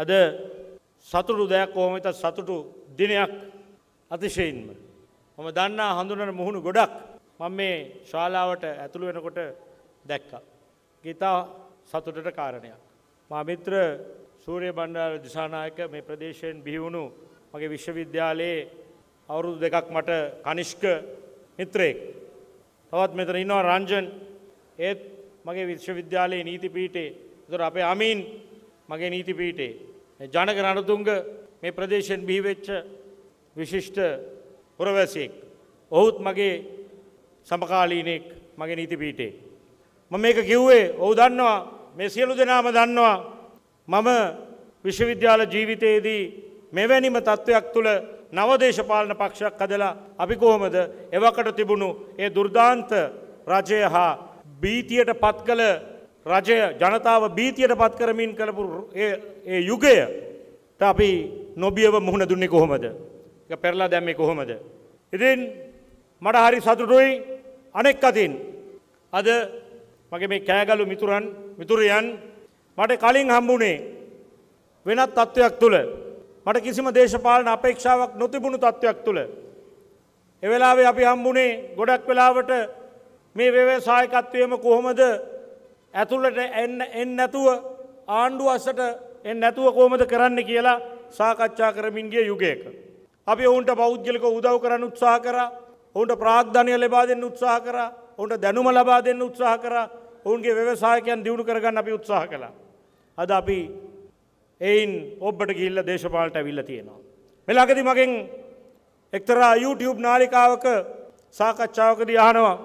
අද සතුටු දෙයක් කොහොමත සතුටු දිනයක් අතිශයින්ම. මම දන්නා හඳුනන මුහුණු ගොඩක් මම මේ ශාලාවට ඇතුළු වෙනකොට දැක්කා. ගීතා සතුටට කාරණයක්. මා මිත්‍ර සූරය බණ්ඩාර දිසානායක මේ ප්‍රදේශයෙන් බිහිවුණු මගේ විශ්වවිද්‍යාලයේ අවුරුදු දෙකක් මට කනිෂ්ක මිත්‍රයෙක්. තවත් මෙතන ඉන්නවා රංජන් ඒත් මගේ විශ්වවිද්‍යාලයේ නීතිපීටේ තුර අපේ අමීන් මගේ නීති පීටේ ජනක රණතුංග මේ ප්‍රදේශයෙන් බිහිවෙච්ච විශිෂ්ට පුරවැසියෙක්. ඔහුත් මගේ සමකාලීනෙක් මගේ නීති පීටේ. මම මේක කිව්වේ ඔහු දන්නවා මේ සියලු දෙනාම දන්නවා මම විශ්වවිද්‍යාල ජීවිතයේදී මෙවැනිම තත්ත්වයක් තුළ නවදේශපාලන පක්ෂයක් කදලා අපි කොහොමද එවකට තිබුණු ඒ දුර්ධාන්ත රජය හා බීතියට පත් කළ රජය ජනතාව බීතියට පත් කරමින් කළපු ඒ යුගය අපි නොබියව මුහුණ දුන්නේ කොහොමද පෙරලා දැම්මේ කොහොමද. ඉතින් මට හරි සතුටුයි අනෙක් අතින් අද මගේ මේ කෑගලු මිතුරන් මිතුරයන් මට කලින් හම්බුණේ වෙනත් තත්ත්වයක් තුළ මට කිසිම දේශපාලන අපේක්ෂාවක් නොතිබුණු තත්ත්වයක් තුළ. එවෙලාවේ අපි හම්බුණේ ගොඩක් වෙලාවට මේ ව්‍යවසායකත්වයම කොහොමද ඇතුළට එන්න එන්න නැතුව ආණ්ඩු අස්සට එන්න නැතුව කෝමද කරන්න කියලා සාකච්ඡා කරමින්ගේ යුගයක. අපි ඔවුන්ට පෞද්ගලික උදව් කරන්න උත්සාහ කර ඔවුන්ට ප්‍රාග්ධනය ලබා දෙන්න උත්සාහ කර ඔවුන්ට දැනුම ලබා දෙන්න උත්සාහ කර ඔවුන්ගේ ව්‍යවසායකයන් දියුණු කරගන්න අපි උත්සාහ කළා. අද අපි එයින් ඔබ්බට ගිල්ල දේශපාලට ඇවිල්ල තියෙනවා. වෙලාගති මගෙන් එක්තරා YouTube නාලිකාවක සාකච්ඡාවකද යහනවා.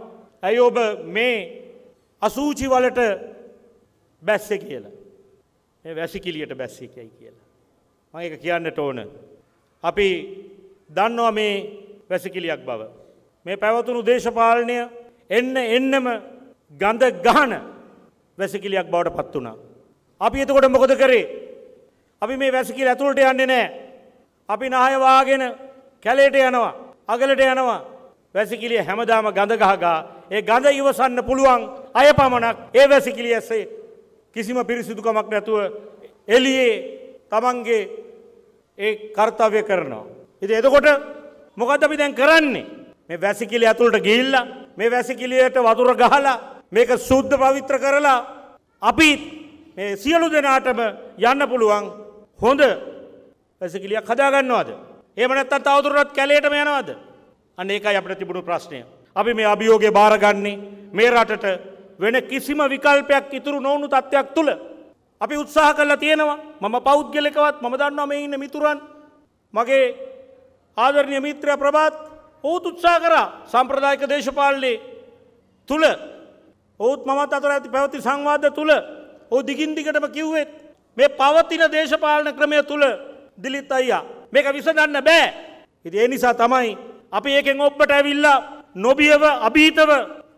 ඇයි ඔබ මේ අසූචි වලට බැස්ස කියලා. මේ වැසිකිලියට බැස්සේ කියයි කියලා. මම ඒක කියන්නට ඕන. අපි දන්නවා මේ වැසිකිලියක් බව. මේ පැවතුණු දේශපාලනය එන්න එන්නම ගඳ ගහන වැසිකිලියක් බවට පත් වුණා. අපි එතකොට මොකද කරේ? අපි මේ වැසිකිලි ඇතුළට යන්නේ නැහැ. අපි නහය වාගෙන කැලේට යනවා. අගලට යනවා. වැසිකිලිය හැමදාම ගඳ ගහ ගා ඒ ගඳ ඉවසන්න පුළුවන් අය පමණක් ඒ වැසිකිලි ඇස්සේ කිසිම පිරිසිදුකමක් නැතුව එලියේ තමන්ගේ ඒ කර්තව්‍ය කරනවා. ඉති එතකොට මොකද අපි දැන් කරන්නේ මේ වැසිකිලි ඇතුළට ගිල්ල මේ වැසිකිලියට වතුර ගහලා මේක සුද්ධ පවිත්‍ර කරලා අපි මේ සියලු දෙනාටම යන්න පුළුවන් හොඳ වැසිකිලියක් හදාගන්නවාද. ඒම නැත්තන් තවදුරටත් කැලේටම යනවාද. අන්න ඒකයි අපට තිබුණු ප්‍රශ්නය. අපි මේ අභියෝගය භාරගන්නේ මේ රටට වෙන කිසිම විකල්පයක් ඉතුරු නොවුණු තත්ත්වයක් තුළ. අපි උත්සාහ කරලා තියෙනවා මම පෞද්ගලකවත් මම දන්නවා මේ ඉන්න මිතුරන් මගේ ආදරණය මිත්‍රය ප්‍රභාත් ඔහුත් උත්සා කරා සම්ප්‍රදායික දේශපාලනයේ තුළ ඔහුත් මමත් අතර ඇති පැවති සංවාද තුළ ඔහු දිගින් දිගටම කිව්වෙත් මේ පවතින දේශපාලන ක්‍රමය තුළ දිලිත් අයියා මේක විසඳන්න බෑ. ඉතින් ඒ නිසා තමයි අපි ඒකෙන් ඔබට ඇවිල්ලා නොබියව අභීතව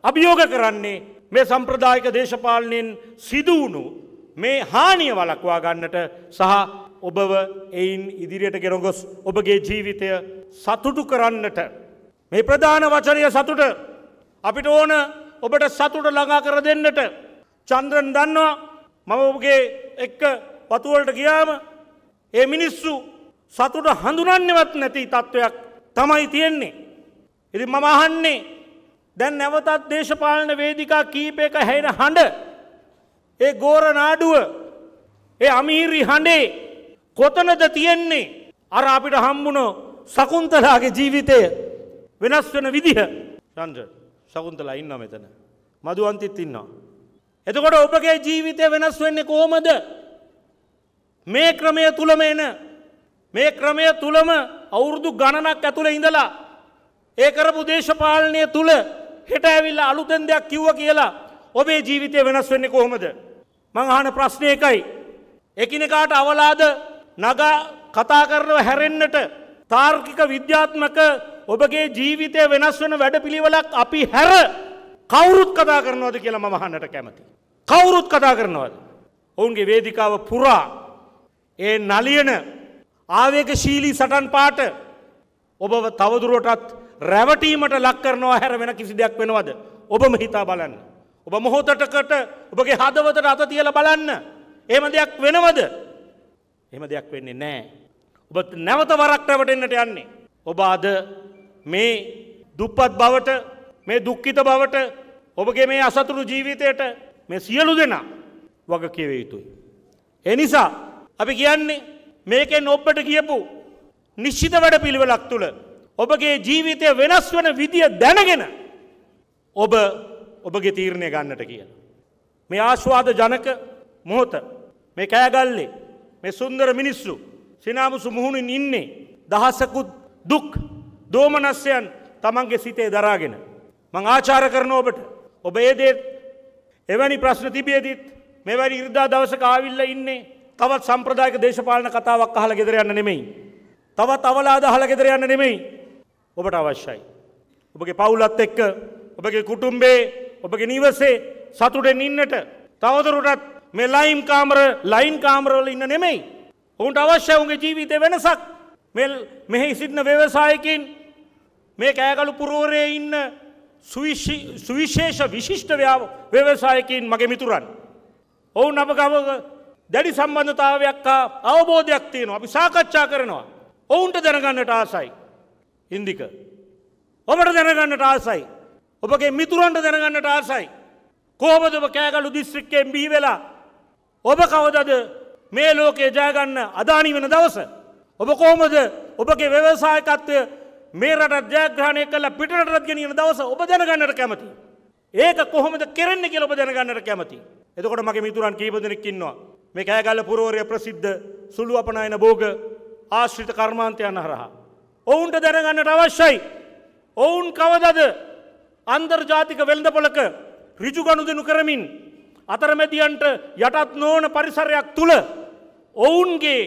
අභියෝග කරන්නේ මේ සම්ප්‍රදායික දේශපාලනයෙන් සිදුවුණු මේ හානිය වලක්වා ගන්නට සහ ඔබව එයින් ඉදිරියට ගෙනගොස් ඔබගේ ජීවිතය සතුටු කරන්නට. මේ ප්‍රධාන වචනය සතුට අපිට ඕන ඔබට සතුට ළඟා කර දෙන්නට චන්ද්‍රන් දන්නවා මම ඔබගේ එක්ක පතුවලට ගියාම ඒ මිනිස්සු සතුට හඳුනන්නෙවත් නැති තත්ත්වයක් තමයි තියෙන්නේ. ඉරි මම අහන්නේ දැන් නැවතත් දේශපාලන වේදිකා කීපයක හැෙන හඬ ඒ ගෝර නාඩුව ඒ අමීරි හඬේ කොතනද තියෙන්නේ අර අපිට හම්බුණෝ සකුන්තලාගේ ජීවිතය වෙනස් වෙන විදිහ රන්ජ සකුන්තලා ඉන්න මෙතන මදුවන්තිත් ඉන්නවා. එතකොට ඔබගේ ජීවිතය වෙනස් වෙන්නේ කොහොමද මේ ක්‍රමය තුළම එන මේ ක්‍රමය තුළම අවුරුදු ගණනක් ඇතුළ ඉඳලා ඒ කරපු දේශපාලනය තුළ හෙට ඇවිල්ල අලුතෙන් දෙයක් කිව්ව කියලා ඔබේ ජීවිතය වෙනස් වෙන්නේ කොහොමද. මංහන ප්‍රශ්නය එකයි. එකිනෙකාට අවලාද නගා කතා කරනව හැරෙන්නට තාර්කික විද්‍යාත්මක ඔබගේ ජීවිතය වෙනස් වන වැඩ පිළිවලක් අපි හැර කවුරුත් කතා කරනවද කියලා මහන්නට කැමති. කවුරුත් කතා කරනවද. ඔවුන්ගේ වේදිකාව පුරා ඒ නලියන ආවේගශීලී සටන් පාට ඔබව තවදුරටත් රැවටීමට ලක් කරනවා හැර වෙන කිසි දෙයක් වෙනවද. ඔබම හිතා බලන්න. ඔබ මොහොතටකට ඔබගේ හදවතට අත තියල බලන්න. ඒම දෙයක් වෙනවද. එම දෙයක් වෙන්නේ නෑ. ඔබ නැවත වරක් රැවටෙන්න්නට යන්නේ. ඔබ අද මේ දුප්පත් බවට මේ දුක්කිත බවට ඔබගේ මේ අසතුරු ජීවිතයට මේ සියලු දෙනා වග කියව යුතුයි. එනිසා අපි කියන්නේ මේකෙන් ඔබ්බට කියපු නිශ්චිත වැඩ පිළිවෙලක් තුළ ඔබගේ ජීවිතය වෙනස් වන විදිය දැනගෙන ඔබ ඔබගේ තීරණය ගන්නට කියන. මේ ආශ්වාද ජනක මොහොත මේ කෑගල්ලේ මේ සුන්දර මිනිස්සු සිනාමුසු මුහුණින් ඉන්නේ දහසකුත් දුක් දෝමනස්යන් තමන්ගේ සිතේ දරාගෙන. මං ආචාර කරන ඔබට ඔබ ඒදේත් එවැනි ප්‍රශ්න තිබියදත් මෙවැනි ඉරිදා දවසක ආවිල්ල ඉන්නේ තවත් සම්ප්‍රදායක දේශපාලන කතාවක් අහල ගෙදර යන්න නෙමෙයි. තවත් අවලාද අහල ගෙදර යන්න නෙමෙයි. ඔබට අවශ්‍යයි. ඔබගේ පවුලත් එක්ක ඔබගේ කුටුම්බේ ඔබගේ නිවසේ සතුටෙන් ඉන්නට තවදුරටත් මේ ලයිම් කාමර ලයින් කාමරවල ඉන්න නෙමෙයි. ඔවුන්ට අවශ්‍ය උන්ගේ ජීවිතය වෙනසක් මෙහි සිටින ව්‍යවසායකින් මේ කෑගලු පුරුවරේ ඉන්න සුවිශේෂ විශිෂ්ට ව්‍යවසායකින් මගේ මිතුරන්. ඔවුන් අප ගවග දැඩි සම්බන්ධතාවයක් අවබෝධයක් තියෙනවා අපි සාකච්ඡා කරනවා. ඔවුන්ට දැනගන්නට ආසයි. ඉන්දික. ඔබට දැනගන්නට ආසයි. ඔබගේ මිතුරන්ට දැනගන්නට ආසයි. කෝමද ඔබ කෑගලු දිස්ත්‍රික්කයෙන් බිහි වෙලා. ඔබ කවදද මේ ලෝකයේ ජයගන්න අදානි වෙන දවස. ඔබ කෝමද ඔබගේ ව්‍යවසායකත්වය මේ රට ජයග්‍රහණය කල පිටරටත් ගෙනන දවස ඔබ දැනගන්නට කැමති. ඒක කොහොමද කෙරෙන්නේ කියලා ඔබ දැනගන්නට කැමති. එතකොට මගේ මිතුරන් කීප දෙනෙක් ඉන්නවා. මේ කෑගල්ල පුරවරය ප්‍රසිද්ධ සුළු අපනයන භෝග ආශ්‍රිත කර්මාන්තයන් හරහා. ඔවුන්ට දැනගන්නට අවශ්‍යයි. ඔවුන් කවදද අන්දර්ජාතික වෙළඳපොලක රිජුගණුදනු කරමින් අතරමැදියන්ට යටත් නෝන පරිසරයක් තුළ ඔවුන්ගේ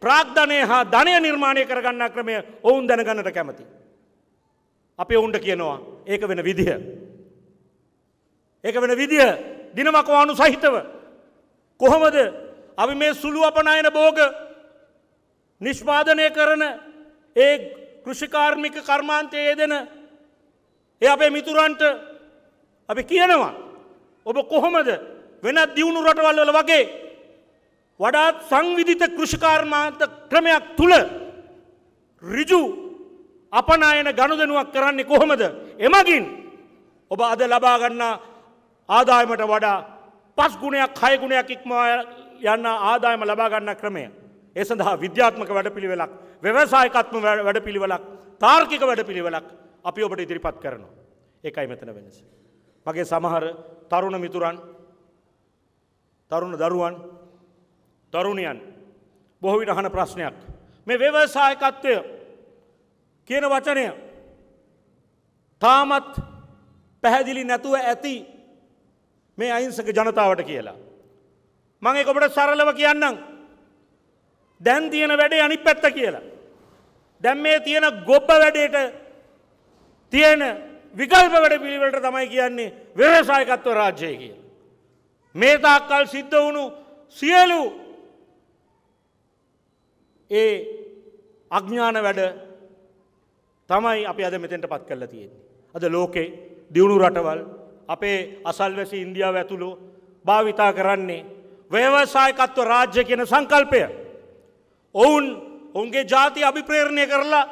ප්‍රාග්ධනය හා ධනය නිර්මාණය කරගන්න ක්‍රමය ඔවුන් දැනගන්නට කැමති. අපි ඔවුන්ට කියනවා ඒක වෙන විදිහ. ඒක වෙන විදිහ දිනමකවානු සහිතව. කොහොමද අපි මේ සුළු අපනයන බෝග නිෂ්පාදනය කරන ඒ කෘෂිකාර්මික කර්මාන්තය යෙදෙන ඒ අපේ මිතුරන්ට අපි කියනවා ඔබ කොහොමද වෙනත් දියුණු රටවල් වල වගේ වඩාත් සංවිධිත කෘෂිකාර්මාන්ත ක්‍රමයක් තුළ ඍජු අපනායන ගනුදෙනුවක් කරන්නේ කොහොමද එමගින් ඔබ අද ලබා ගන්නා ආදායමට වඩා පස් ගුණයක් හය ගුණයක් ඉක්මවා යන්න ආදායම ලබා ගන්න ක්‍රමය ඒ සඳහා විද්‍යාත්මක වැඩපිළිවෙලක් ව්‍යවසායකත්ම වැඩ පිළිවලක් තාර්කික වැඩ පිළිවලක් අපි ඔබට ඉදිරිපත් කරනවා. එකයි මෙතන වෙනස. මගේ සමහර තරුණ මිතුරන් තරුණ දරුවන් තරුණයන් බොහෝ විට අහන ප්‍රශ්නයක්. මේ ව්‍යවසායකත්වය කියන වචනය තාමත් පැහැදිලි නැතුව ඇති මේ අයිංසක ජනතාවට කියලා. මගේ කොබට සරලව කියන්නම්. දැන් තියෙන වැඩේ අනිත් පැත්ත කියලා. දැම් මේ තියෙන ගොබ්බ වැඩේට තියෙන විකල්ප වැඩ පිළිවෙලට තමයි කියන්නේ ව්‍යවසායකත්ව රාජ්‍යය කිය. මේ තාක්කල් සිද්ධ වුණු සියලු ඒ අඥ්ඥාන වැඩ තමයි අපි අද මෙතෙන්ට පත් කරලා තියෙන්නේ. අද ලෝකේ දියුණු රටවල් අපේ අසල්වැසි ඉන්දියාව ඇතුළු භාවිතා කරන්නේ ව්‍යවසායකත්ව රාජ්‍ය කියන සංකල්පය ඔවුන් ඔවුන්ගේ ජාති අභිප්‍රේරණය කරලා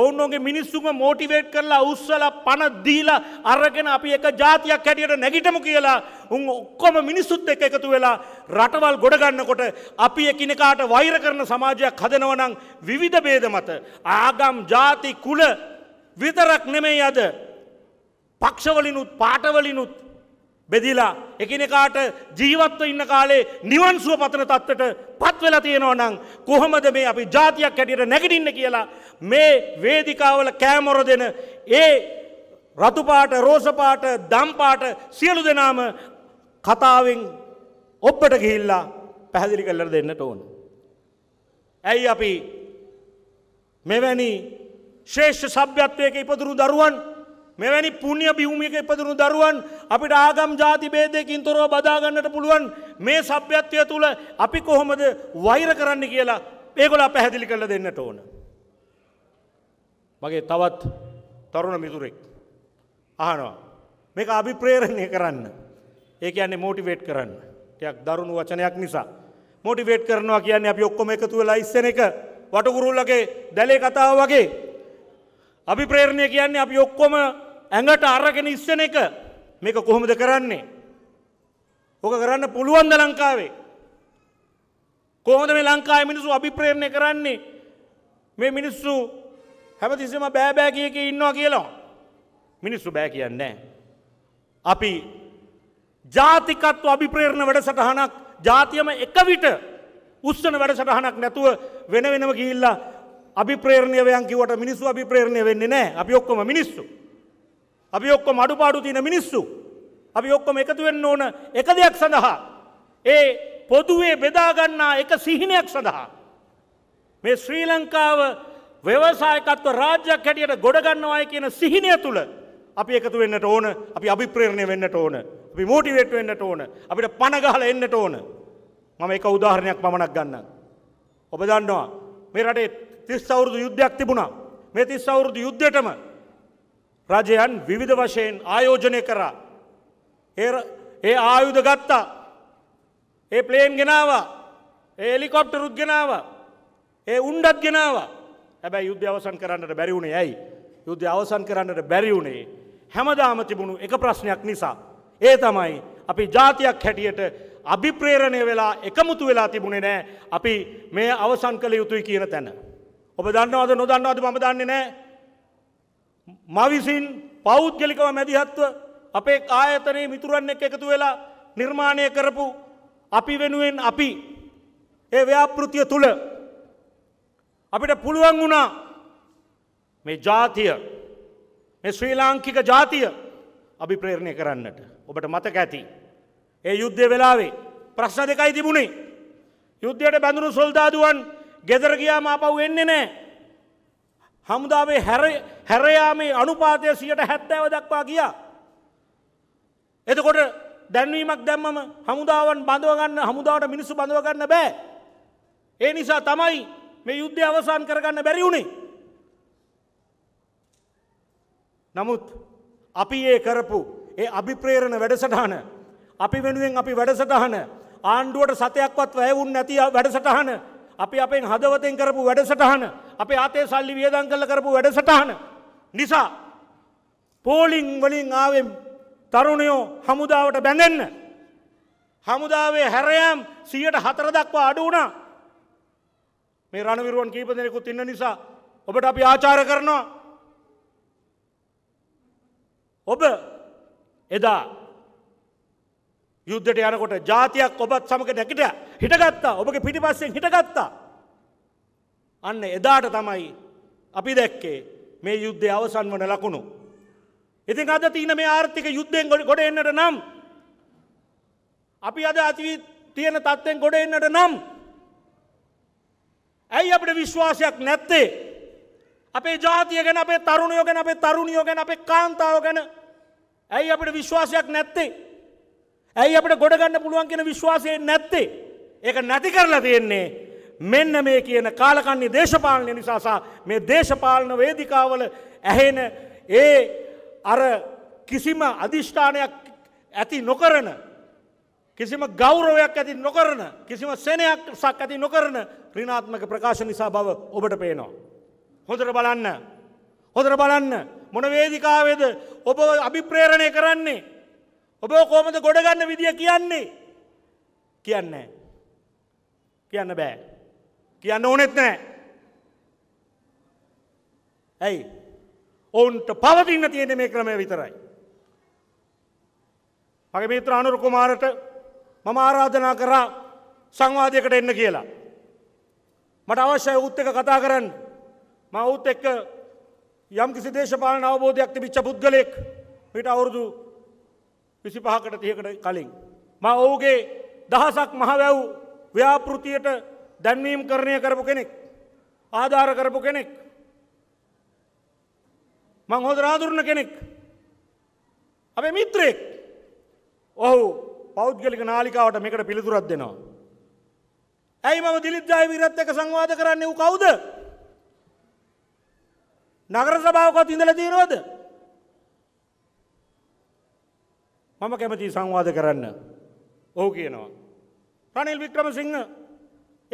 ඔවුන් ඔගේ මිනිස්සුම මෝටිවේට් කරලා උස්සල පණදීලා අරගෙන අපි එක ජාතියක් හැටියට නැගිටමු කියලා උන් ඔක්කොම මිනිස්සුත් එක් එකතු වෙලා රටවල් ගොඩගන්නකොට අපි එකිනෙකාට වෛර කරන සමාජයක් හදනවනම් විවිධ බේද මත ආගම් ජාති කුල විතරක් නෙමෙයි අද පක්ෂවලිනුත් පාටවලිනුත් බෙදිලා එකනෙකාට ජීවත්ව ඉන්න කාලේ නිවන් සුව පතන තත්ත්වට පත් වෙලා තියෙනවා නම් කොහොමද මේ අපි ජාතියක් හැටියට නැගිටින්න කියලා මේ වේදිකාවල කෑමොර දෙන ඒ රතුපාට රෝසපාට දම්පාට සියලු දෙනාම කතාවෙන් ඔප්පට ගිහිල්ලා පැහැදිලි කල්ලට දෙන්නට ඕන. ඇයි අපි මෙවැනි ශේෂ සභ්‍යත්වයක ඉපදුරු දරුවන් මෙවැනි පුුණ්‍ය බිහුමික ඉපදුණු දරුවන් අපිට ආගම් ජාති බේදයකින් තොරව බදාගන්නට පුළුවන් මේ සභ්‍යත්වය තුළ අපි කොහොමද වෛර කරන්න කියලා ඒකොලා පැහැදිලි කරල දෙන්නට ඕන. මගේ තවත් තරුණ මිතුරෙක් අහනවා මේක අභි ප්‍රේරණය කරන්න ඒක යන්නේ මෝටිවේට් කරන්න යක් දරුණු වචනයක් නිසා මෝටිවේට් කරනවා කියන්නේ අපි ඔක්කොම එකතුව ලයිස්සන එක වටකුරුල්ලගේ දැලේ කතාව වගේ අපි ප්‍රේරණය කියන්නේ අපි ඔක්කොම ඇඟට අරගෙන ඉස්සන එක මේක කොහොමද කරන්නේ. ඕක කරන්න පුළුවන්ද ලංකාවේ. කොහොද මේ ලංකායි මිනිසු අභිප්‍රේරණය කරන්නේ මේ මිනිස්සු හැමතිස්සම බෑබෑ කියක ඉන්නවා කියලා. මිනිස්සු බෑ කියන්නේ. අපි ජාතිකත්ව අභිප්‍රේරණ වැඩසටහනක් ජාතියම එක විට උස්සන වැඩසටහනක් නැතුව වෙන වෙනම ගිහිල්ලා අභිප්‍රේරණය වයන් කිවට මිනිස්සු අභිප්‍රේරණය වෙන්නේ නෑ අපි ඔක්කොම මිනිස්සු. අපි ඔක්කො මඩුපාඩු තියන මිනිස්සු. අපි ඔක්කොම එකතුවෙන්න ඕන එක දෙයක් සඳහා. ඒ පොදුවේ බෙදාගන්නා එක සිහිනයක් සඳහා. මේ ශ්‍රී ලංකාව ව්‍යවසායකත්ව රාජ්‍යයක් හැටියට ගොඩගන්නවාය කියන සිහිනය තුළ අපි එකතු වෙන්නට ඕන අපි අභිප්‍රේරණය වෙන්නට ඕන අපි මෝටිවේට් වෙන්නට ඕන අපිට පණගහල එන්නට ඕන මම එක උදාහරණයක් පමණක් ගන්න. ඔබ දන්නවා මේ රටේ තිස් අවුරුදු යුද්ධයක් තිබුණා මේ තිස් අවුරුදු යුද්ධයටම රජයන් විවිධ වශයෙන් ආයෝජනය කරා. ඒ ආයුධ ගත්තා. ඒ ප්ලේම් ගෙනවා. ඒ එලිකොප්ට රුද්ගෙනවා. ඒ උන්ඩත් ගෙනවා. හැබැයි යුද්ධ අවසන් කරන්නට බැරිවුණේ ඇයි. යුද්ධ අවසන් කරන්නට බැරිවුණේ. හැමදාම තිබුණු එක ප්‍රශ්නයක් නිසා. ඒ තමයි අපි ජාතියක් හැටියට අභිප්‍රේරණය වෙලා එකමුතු වෙලා තිබුණේ නෑ අපි මේ අවසන් කළ යුතුයි කියන තැන. ඔබ දන්නවද නොදන්නවද මම දන්නේ නෑ මවිසින් පෞද්ගලිකව මැදිහත්ව අපේ කායතනයේ මිතුරන් එක් එකතු වෙලා නිර්මාණය කරපු අපි වෙනුවෙන් අපි ඒ ව්‍යාපෘතිය තුළ අපිට පුළුවන් වුණා මේ ජාතිය මේ ශ්‍රී ලාංකික ජාතිය අභිප්‍රේරණය කරන්නට ඔබට මතක ඇති. ඒ යුද්ධය වෙලාවේ ප්‍රශ්න දෙකයි තිබුණේ. යුද්ධයට බැඳුණු සොල්දාදුවන් ගෙදර ගියාම අපව් වෙන්නේ නෑ හමුදාවේ හැරයාමේ අනුපාතය සියට හැත්තෑව දක්වා ගියා. එතකොට දැන්වීමක් දැම්මම හමුදාවන් බඳවගන්න හමුදාවට මිනිස්සු බඳවගන්න බෑ. ඒ නිසා තමයි මේ යුද්ධ අවසාන් කරගන්න බැරි වුණේ. නමුත් අපි ඒ කරපු ඒ අභිප්‍රේරණ වැඩසටහන අපි වෙනුවෙන් අපි වැඩසටහන ආණ්ඩුවට සතයක්වත් වැයවුන් නැති වැඩසටහන අපි අපෙන් හදවතෙන් කරපු වැඩසටහන අපේ ආතේ සල්ලි වියදං කල කරපු වැඩසටහන නිසා පෝලිං වලින් ආවෙම් තරුණයෝ හමුදාවට බැඳෙන්න. හමුදාවේ හැරයම් සියට හතර දක්වා අඩු වුණා මේ රණවිරුවන් කීප දෙනෙකුත් ඉන්න නිසා ඔබට අපි ආචාර කරනවා. ඔබ එදා යුද්ධට යනකොට ජාතියක් ඔබත් සමග නැකට හිටගත්තා ඔබගේ පිටිපස්සෙන් හිටගත්තා අන්න එදාට තමයි අපි දැක්කේ මේ යුද්ධය අවසන් වන ලකුණු. ඉතින් අද තියන මේ ආර්ථික යුද්ධයෙන් ගොඩ එන්නට නම්. අපි අද අතිවී තියෙන තත්ත්වෙන් ගොඩ එන්නට නම්. ඇයි අපට විශ්වාසයක් නැත්තේ. අපේ ජාතිය ගැන අපේ තරුණයෝ ගැන අපේ තරුණියෝ ගැන අපේ කාන්තාව ගැන ඇයි අපට විශ්වාසයක් නැත්තේ. ඇයි අපට ගොඩගන්න පුළුවන් කියෙන විශ්වාසයෙන් නැත්තේ. ඒක නැති කරලා තියෙන්නේ මෙන්න මේ කියන කාලකන්නේ දේශපාලනය නිසාසා මේ දේශපාලන වේදිකාවල ඇහෙන ඒ අර කිසිම අධිෂ්ඨානයක් ඇති නොකරන කිසිම ගෞරවයක් ඇති නොකරන කිසිම සෙනයක් සක් ඇති නොකරන ක්‍රීනාත්මක ප්‍රකාශ නිසා බව ඔබට පේනවා. හොඳට බලන්න හොඳට බලන්න මොන වේදිකාවේද ඔබ අභිප්‍රේරණය කරන්නේ ඔබ කොහොමද ගොඩගන්න විදිය කියන්නේ කියන්නේ කියන්න බෑ කියන්න ඕනෙත් නෑ. ඇයි ඔවුන්ට පවතින්න තියෙන මේ ක්‍රමය විතරයි. මගේ මිත්‍ර අනුර කුමාරට මම ආරාධනා කරා සංවාධයකට එන්න කියලා. මට අවශ්‍යය උත් එක කතා කරන්න ම උත් එක්ක යම් කිසි දේශපාලන අවබෝධයක් තිබිච්ච පුද්ගලෙක් පිට අවුරුදු විසි පහකට තියකට කලින්. ම ඔහුගේ දහසක් මහවැව් ව්‍යාපෘතියට දැන්වීම් කරණය කරපු කෙනෙක් ආධාර කරපු කෙනෙක් මං හොද රාදුරණ කෙනෙක් අපේ මිත්‍රයෙක් ඔහු පෞද්ගලික නාලිකාවට මේකට පිළිතුරත් දෙනවා. ඇයි මම දිලිද්ජාය විරත් එක සංවාද කරන්න වූ කවුද නගර සභාවකත් ඉඳල තියෙනවද මම කැමති සංවාද කරන්න ඔහු කියනවා රනිල් වික්‍රම සිංහ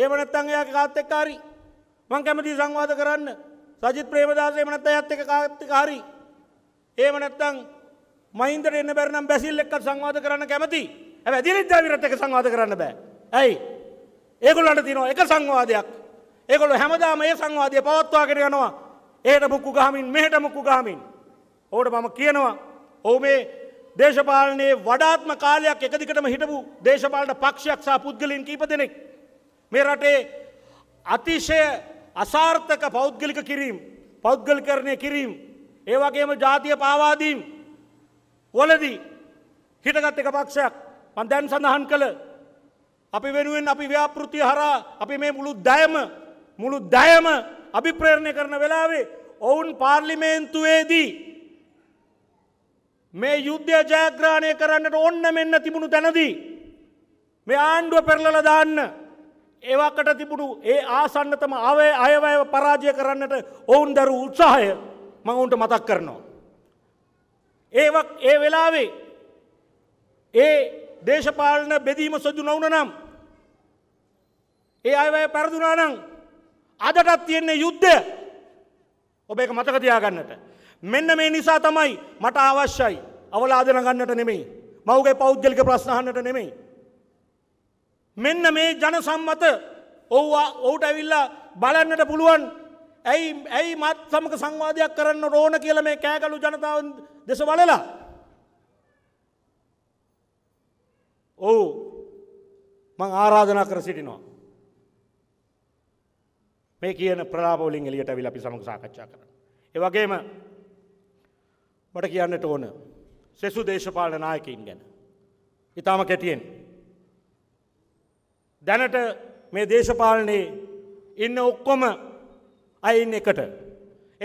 ඒමනත්තන් එයා කාත්තෙක්කාරි මං කැමති සංවාද කරන්න සජිත් ප්‍රේමදාසේ මනත්ත ඇත්ත එක කාත්තකාරි ඒමනැත්තං මහින්දර එන්න බැරනම් බැසිල් එක්ක සංවාද කරන්න කැමති ඇ දිරිද්දා විරත් එක සංවාද කරන්න බෑ ඇයි ඒකුල්ලට තිනවා එක සංවාදයක් ඒකොල හැමදාම ඒ සංවාදය පවත්වා කර යනවා ඒට මුක්කු ගහමින් මෙහට මුක්කු ගහමින් ඕට මම කියනවා ඔහු මේ දේශපාලනයේ වඩාත්ම කාලයක් එකදිකටම හිටපු දේශපාලට පක්ෂයක් සහ පුද්ගලින් කීප දෙනෙක් මේ රටේ අතිශය අසාර්ථක පෞද්ගලික කිරීම් පෞද්ගලිකරණය කිරීම් ඒ වගේම ජාතිය පාවාදීම් වලදී හිටගත් එක පක්ෂයක් මන් දැන් සඳහන් කළ අපි වෙනුවෙන් අපි ව්‍යාපෘතිය හරා අපි මේ මුළු දයම මුළු දයම අභිප්‍රේරණය කරන වෙලාවේ ඔවුන් පාර්ලිමේන්තුවේදී මේ යුද්ධය ජයග්‍රහණය කරන්නට ඔන්න මෙන්න තිබුණු තැනදී මේ ආණ්ඩුව පෙරලලා දාන්න ඒවාකට තිබුණු ඒ ආසන්නතම ආවේ අයවය පරාජය කරන්නට ඔවුන් දරු උත්සාහය මඟුන්ට මතක් කරනවා. ඒවක් ඒ වෙලාවේ ඒ දේශපාලන බෙදීම සොජු නොවන නම් ඒ අයවය පැරදුනා නම් අදටත් තියෙන්නේ යුද්ධය ඔබ එක මතක තියාගන්නට. මෙන්න මේ නිසා තමයි මට අවශ්‍යයි අවලාදන ගන්නට නෙමෙයි. මවගේ පෞද්ගලික ප්‍රශ්නහන්නට නෙමෙයි. මෙන්න මේ ජන සම්මත ඔව්වා ඔවුට ඇවිල්ලා බලන්නට පුළුවන් ඇයි ඇයි මත් සමක සංවාධයක් කරන්න රෝණ කියල මේ කෑකලු ජනතාවන් දෙස බලලා. ඔවු මං ආරාධනා කර සිටිනවා. මේ කියන ප්‍රලාපෝලින් එලියට විල අපි සමඟ සාකච්ඡා කරන්න. ඒවගේම මට කියන්නට ඕන සෙසු දේශපාලන නායකින් ගැන. ඉතාම කැටියෙන්. දැනට මේ දේශපාලනයේ ඉන්න ඔක්කොම අයින් එකට.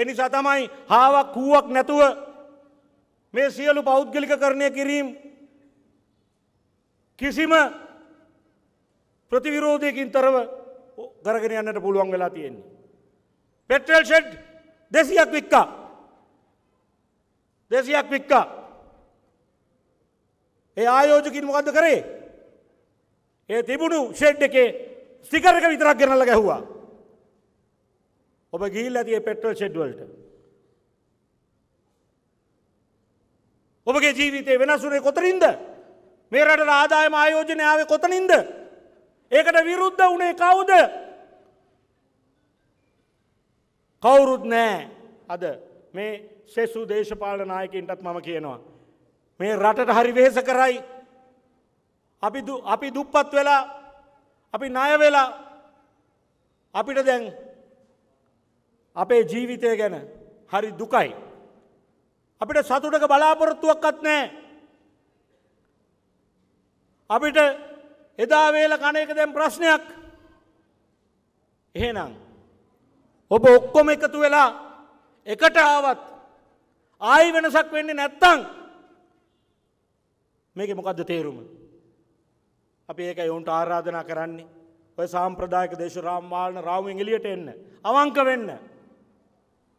එනිසා තමයි හාවක් කූුවක් නැතුව මේ සියලු පෞද්ගලික කරණය කිරීම් කිසිම ප්‍රතිවිරෝධයකින් තරව ගරගෙන යන්නට පුළුවන් වෙලා තියෙන්නේ. පෙට්‍රල් ෂෙඩ් දෙසියක් වික්කා දෙසියක් වික්කා ඒ ආයෝජකින් මොකක්ද කරේ ඒ තිබුණු ෂෙඩ් එකේ ස්ටිකර එක විතරක් ගෙනල්ලා ගැහුවා. ඔබ ගිහිල්ලා ඇති ඒ පෙට්‍රල් ෂෙඩ් වලට. ඔබගේ ජීවිතේ වෙනස් වුණේ කොතනින්ද? මේ රටට ආදායම ආයෝජනය ආවේ කොතනින්ද? ඒකට විරුද්ධ වුණේ කවුද? කවුරුත් නෑ. අද මේ සෙසු දේශපාලන නායකයින්ටත් මම කියනවා. මේ රටට හරි වෙහෙස කරයි අපි අපි දුප්පත් වෙලා අපි ණයවෙලා අපිට දැන් අපේ ජීවිතය ගැන හරි දුකයි. අපිට සතුටක බලාපොරොත්තුවක්කත් නෑ. අපිට එදා වේල කණයක දැම් ප්‍රශ්නයක් එහෙනම් ඔබ ඔක්කොම එකතු වෙලා එකට ආවත් ආයි වෙනසක් වෙන්නේ නැත්තං මේක මොකක්ද තේරුම. අපි ඒක ඔවුන්ට ආරාධනා කරන්නේ ඔය සාම්ප්‍රදායක දේශරාම් වාලන රාමුවෙන් එලියට එන්න අවංක වෙන්න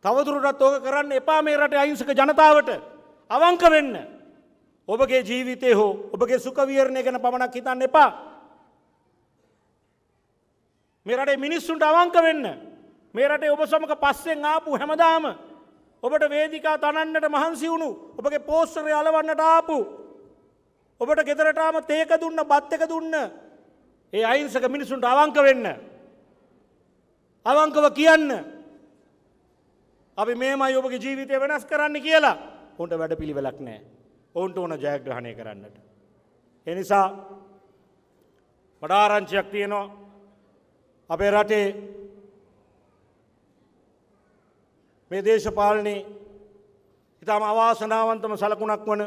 තවදුරටත් ඕක කරන්න එපා මේ රට අහිංසක ජනතාවට අවංක වෙන්න ඔබගේ ජීවිතය හෝ ඔබගේ සුකවියරණය ගැන පමණක් හිතන්න එපා මේ රටේ මිනිස්සුන්ට අවංක වෙන්න මේ රටේ ඔබ සමඟ පස්සෙන් ආපු හැමදාම ඔබට වේදිකා තනන්නට මහන්සි වුණු ඔබගේ පෝස්ටරය අලවන්නට ආපු ඔබට ගෙදරටාම තේක දුන්න බත් එක දුන්න ඒ අයිංසක මිනිසුන්ට අවංක වෙන්න. අවංකව කියන්න. අපි මේමයි ඔබගේ ජීවිතය වෙනස් කරන්න කියලා ඔොන්ට වැඩ පිළිවෙලක් නෑ ඔවුන්ට ඕන ජයග්‍රහණය කරන්නට. එනිසා වඩාරංචියක් තියනවා අපේ රටේ මේ දේශපාලනේ ඉතාම අවාසනාවන්තම සලකුණක් වන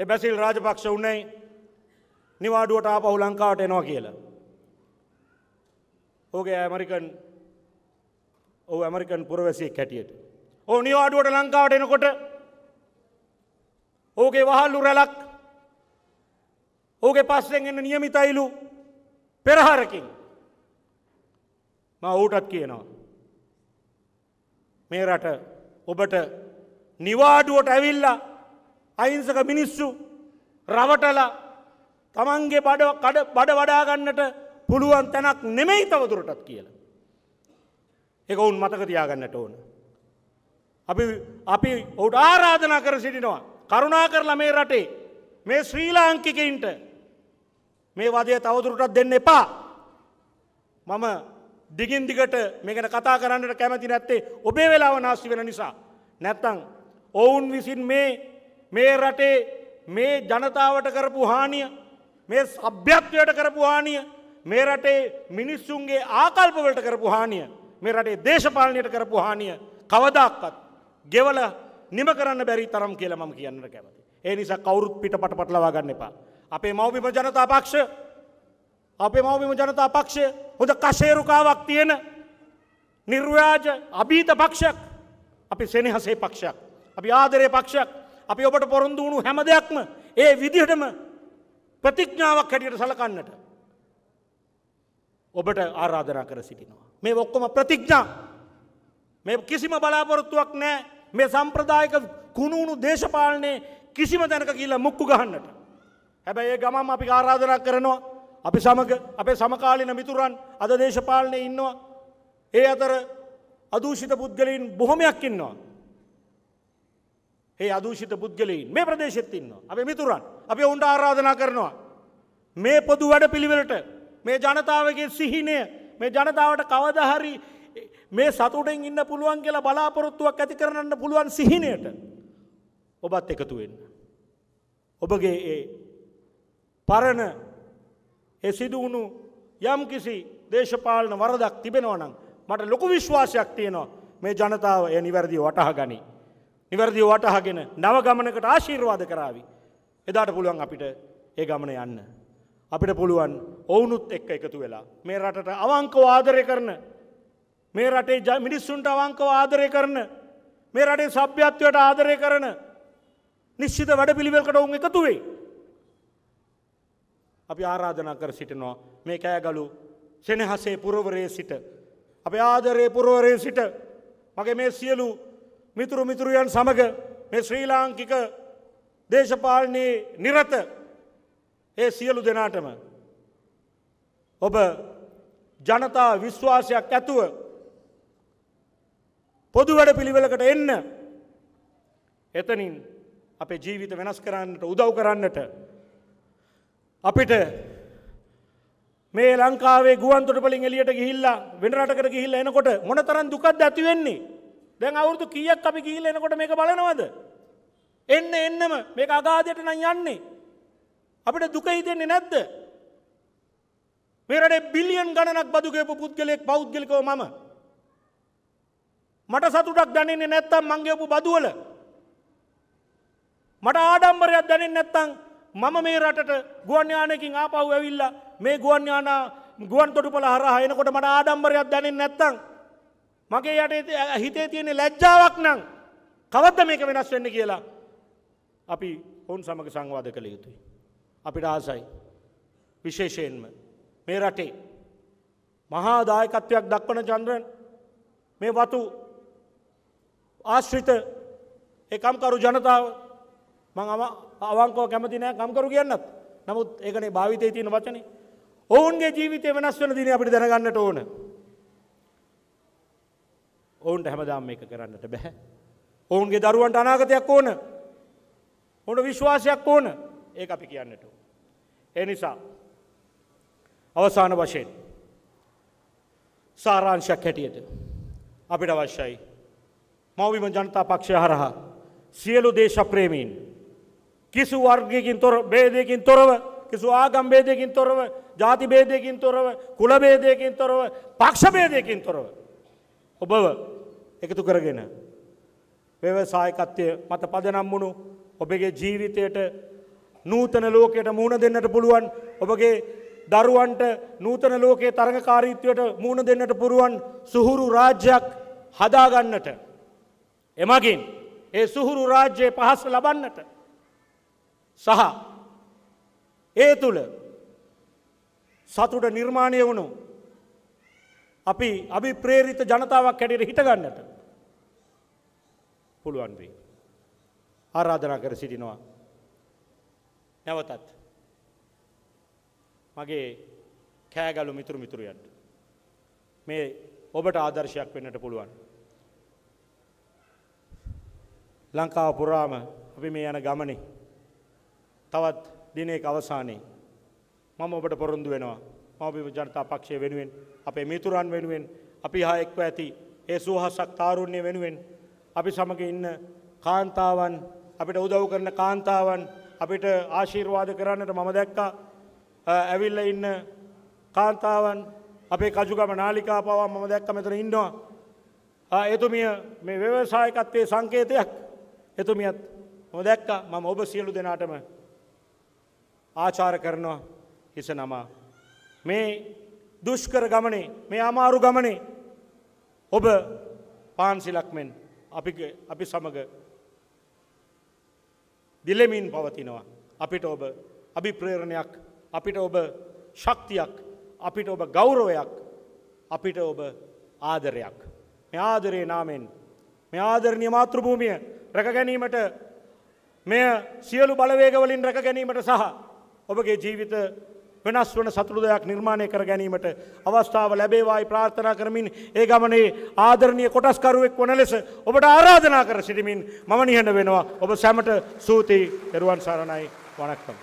ඒ බැසිල් රාජපක්ෂ උන්නේ නිවාඩුවට ආපහු ලංකාවට එනවා කියලා. ඕගේ ඇමරිකන් ඔව් ඇමරිකන් පුරවැසියෙක් හැටියට. ඕ නිවාඩුවට ලංකාවට එනකොට ඕගේ වහල්ලු රැලක් ඕගේ පස්සෙන් එන්න නියමිතයිලු පෙරහරකින් මා ඌටත් කියනවා. මේ රට ඔබට නිවාඩුවට ඇවිල්ලා අහිංසක මිනිස්සු රවටල තමන්ගේ බඩ කඩ බඩ වඩාගන්නට පුළුවන් තැනක් නෙමෙයි තවදුරටත් කියලා. එක ඔවුන් මතක තියාගන්නට ඕන. අපි අපි ඔවුට ආරාධනා කර සිටිනවා. කරුණා කරලා මේ රටේ මේ ශ්‍රී ලාංකිකයින්ට මේ වදය තවදුරටත් දෙන්න එපා. මම දිගින් දිගට මේකට කතා කරන්නට කැමති නැත්තේ ඔබේ වෙලාව නාස්ති වෙන නිසා. නැත්තං ඔවුන් විසින් මේ මේ රටේ මේ ජනතාවට කරපු හානිය මේ සභ්‍යත්වයට කරපු හානිය මේ රටේ මිනිස්සුන්ගේ ආකල්පවලට කරපු හානිය මේ රටේ දේශපාලනයට කරපු හානිය කවදක්වත් ගෙවල නිම කරන්න බැරි තරම් කියලා මම කියන්න කැමති. ඒ නිසා කවුරුත් පිට පට පටලවා ගන්න එපා. අපේ මවබිම ජනතා පක්ෂ අපේ මවබිම ජනතා පක්ෂය හොඳ කශේරුකාවක් තියෙන නිර්ව්‍යාජ අභීත පක්ෂක් අපි සෙනහසේ පක්ෂක් අපි ආදරය පක්ෂක් අපි ඔබට පොරොන්දු වුණු හැම දෙයක්ම ඒ විදිහටම ප්‍රතිඥාවක් හැටියට සලකන්නට ඔබට ආරාධනා කර සිටිනවා. මේ ඔක්කොම ප්‍රතිඥා මේ කිසිම බලාපොරොත්තුවක් නෑ මේ සම්ප්‍රදායක කුණුණු දේශපාලනය කිසිම තැනක කියලා මුක්කු ගහන්නට. හැබැයි ඒ ගමම් අපි ආරාධනා කරනවා අපි සමග අපේ සමකාලින මිතුරන් අද දේශපාලනය ඉන්නවා. ඒ අතර අදූෂිත පුද්ගලයින් බොහොමයක් ඉන්නවා. ඒ අදූෂිත පුද්ගලයින් මේ ප්‍රදේශෙත් ඉන්නවා. අපේ මිතුරන්. අපි ඔවුන්ට ආරාධනා කරනවා. මේ පොදු වැඩ පිළිවෙලට මේ ජනතාවගේ සිහිනය මේ ජනතාවට කවදහරි මේ සතුටෙන් ඉන්න පුළුවන් කියලා බලාපොරොත්තුවක් ඇති කරන්න පුළුවන් සිහිනයට ඔබත් එකතු වෙන්න. ඔබගේ ඒ පරණ ඒ සිදුවුණු යම් කිසි දේශපාලන වරදක් තිබෙනවා නම් මට ලොකු විශ්වාසයක් තියෙනවා මේ ජනතාව එය නිවැරදි වටහා ගනී. නිවැරදි වටහගෙන නව ගමනකට ආශීර්වාද කරාවි. එදාට පුළුවන් අපිට ඒ ගමන යන්න. අපිට පුළුවන් ඔවුනුත් එක්ක එකතු වෙලා. මේ රටට අවංකව ආදරය කරන. මේ රටේ මිනිස්සුන්ට අවංකව ආදරය කරන. මේ රටේ සභ්‍යත්වයට ආදරය කරන. නිශ්චිත වැඩ පිළිවෙල්කට ඔවුන් එකතු වෙයි. අපි ආරාධනා කර සිටිනවා මේ කෑගලු සෙනහසේ පුරවරයේ සිට. අපේ ආදරයේ පුරවරයේ සිට මගේ මේ සියලු මිතුරු මිතුරියන් සමඟ මේ ශ්‍රී ලාංකික දේශපාලනයේ නිරත ඒ සියලු දෙනාටම ඔබ ජනතා විශ්වාසයක් ඇතුව පොදු වැඩ පිළිවෙලකට එන්න එතනින් අපේ ජීවිත වෙනස් කරන්නට උදව් කරන්නට අපිට මේ ලංකාවේ ගුවන්තොටපලින් එළියට ගිහිල්ලා වෙන රටකට ගිහිල්ලා එනකොට මොනතරම් දුකක්ද ඇති වෙන්නේ දැන් අවුරදු කියක් අපි ගීල එනකොට මේක බලනවද. එන්න එන්නම මේ අගාදයට නම් යන්නේ. අපිට දුකයි දෙන්නේ නැද්ද. පෙරට බිලියන් ගණනක් බදුගේපු පුද්ගලෙක් පෞද්ගලිකව මම. මට සතුටක් දැනෙන්නේ නැත්තම් මංගේපු බදුවල. මට ආඩම්බරයක් දැනෙන් නැත්තං මම මේ රටට ගුවන්්‍යානයකින් ආපහු ඇවිල්ලා මේ ගුවන්්‍යානා ගුවන් තොටු පල හරහා එනකොට මට ආඩම්බරයක් දැනෙන් නැත්තං මගේ යට හිතේ තියෙන ලැජ්ජාවක් නං කවද්ද මේක වෙනස් වෙන්න කියලා අපි ඔවුන් සමඟ සංවාධ කළ යුතුයි. අපිට ආසයි විශේෂයෙන්ම මේ රටේ මහා දායකත්වයක් දක්වන චන්ද්‍රන් මේ වතු ආශ්‍රිත එකම්කරු ජනතාව මං අම අවංකෝ කැමති නෑ කම්කරු කියන්නත් නමුත් ඒකනේ භාවිතය තියෙන වචනේ ඔවුන්ගේ ජීවිතය වෙනස් වන දින අපිට දැනගන්නට ඕන ඔවුන්ට හැමදාම් එක කරන්නට බැහැ. ඔවුන්ගේ දරුවන්ට අනාගතයක් ඕන හොට විශ්වාසයක් ඕන ඒ අපි කියන්නට. එනිසා අවසාන වශයෙන් සාරාංශයක් හැටියට අපිට අවශ්‍යයි. මවවිම ජනතා පක්ෂය හරහා සියලු දේශප්‍රේමීන් කිසු වර්ගයකින් තොර බේදයකින් තොරව කිසු ආගම් බේදයකින් තොරව ජාති බේදයකින් තොරව කුල බේදයකින් තොරව පක්ෂ බේදයකින් තොරව ඔබව එකතු කරගෙන. ව්‍යවසායකත්වය මත පදනම් වුණු ඔබගේ ජීවිතයට නූතන ලෝකයට මුණ දෙන්නට පුළුවන් ඔබගේ දරුවන්ට නූතන ලෝකයේ තරඟකාරීත්වයට මුණ දෙන්නට පුරුවන් සුහුරු රාජ්‍යයක් හදාගන්නට. එමගින් ඒ සුහුරු රාජ්‍යයේ පහස ලබන්නට සහ ඒ තුළ සතුට නිර්මාණය වුණු අපි අභි ප්‍රේරිත ජනතාවක් හැටියට හිටගන්නට පුළුවන් වේ. ආරාධනා කර සිටිනවා. නැවතත් මගේ කෑගලු මිතුරු මිතුරියන්ට මේ ඔබට ආදර්ශයක් වෙන්නට පුළුවන්. ලංකාව පුරාම අපි මේ යන ගමනේ තවත් දිනයක අවසානයේ මම ඔබට පොරොන්දු වෙනවා මවබිම ජනතා පක්ෂය වෙනුවෙන් අපේ මිතුරන් වෙනුවෙන් අපි හා එක්ව ඇති ඒ සූහසක් තාරුණ්‍ය වෙනුවෙන් අපි සමඟ ඉන්න කාන්තාවන් අපිට උදව් කරන කාන්තාවන් අපිට ආශීර්වාද කරන්නට මම දැක්කා ඇවිල්ල ඉන්න කාන්තාවන් අපේ කජුගම නාලිකා පවා මම දැක්ක මෙතන ඉන්නවා එතුමිය මේ ව්‍යවසායකත්වයේ සංකේතයක් එතුමියත් හො දැක්ක මම ඔබ සියලු දෙනාටම ආචාර කරනවා හිස නමා මේ දුෂ්කර ගමනේ මේ අමාරු ගමනේ ඔබ පාන්සිලක් මෙන් අපි අපි සමග දිලෙමින් පවතිනවා අපිට ඔබ අභිප්‍රේරණයක් අපිට ඔබ ශක්තියක් අපිට ඔබ ගෞරවයක් අපිට ඔබ ආදරයක් මේ ආදරේ නාමෙන් මේ ආදරණීය මාතෘභූමිය රැක ගැනීමට මෙය සියලු බලවේගවලින් රැක ගැනීමට සහ ඔබගේ ජීවිත වෙනස් වන සතුරු දෙයක් නිර්මාණය කර ගැනීමට අවස්ථාව ලැබේවායි ප්‍රාර්ථනා කරමින් ඒ ගමනේ ආදරණය කොටස්කරුවෙක් වන ලෙස ඔබට ආරාධනා කර සිටිමින් මම නිහඬ වෙනවා ඔබ සැමට සූතියි දරුවන් සරණයි වනක්කම්.